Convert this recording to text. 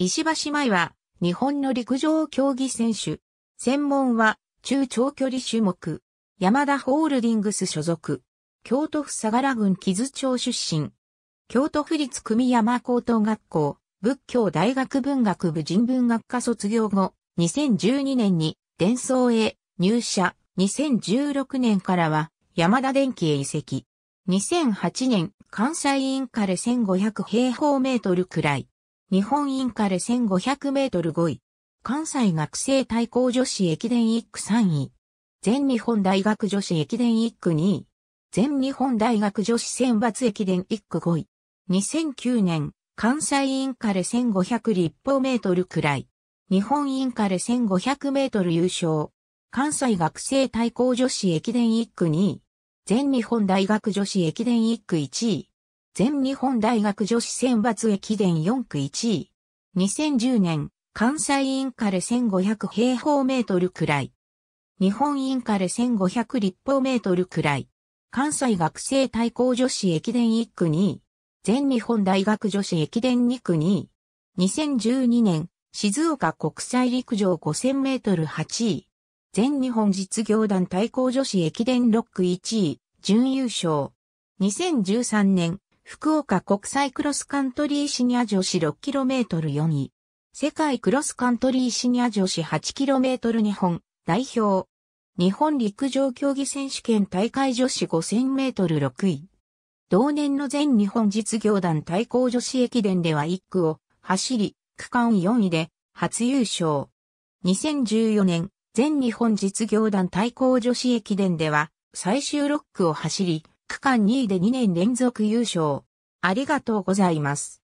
石橋舞は、日本の陸上競技選手。専門は、中長距離種目。山田ホールディングス所属。京都府相良郡木津町出身。京都府立久美山高等学校、仏教大学文学部人文学科卒業後、2012年に、伝送へ入社。2016年からは、山田電機へ移籍。2008年、関西インカレ1500平方メートルくらい。日本インカレ1500メートル5位。関西学生対抗女子駅伝1区3位。全日本大学女子駅伝1区2位。全日本大学女子選抜駅伝1区5位。2009年、関西インカレ1500立方メートルくらい。日本インカレ1500メートル優勝。関西学生対抗女子駅伝1区2位。全日本大学女子駅伝1区1位。全日本大学女子選抜駅伝4区1位。2010年、関西インカレ1500平方メートルくらい。日本インカレ1500立方メートルくらい。関西学生対抗女子駅伝1区2位。全日本大学女子駅伝2区2位。2012年、静岡国際陸上5000メートル8位。全日本実業団対抗女子駅伝6区1位、準優勝。2013年、福岡国際クロスカントリーシニア女子 6km4 位。世界クロスカントリーシニア女子 8km 日本代表。日本陸上競技選手権大会女子 5000m6 位。同年の全日本実業団対抗女子駅伝では1区を走り、区間4位で初優勝。2014年、全日本実業団対抗女子駅伝では最終6区を走り、区間2位で2年連続優勝。ありがとうございます。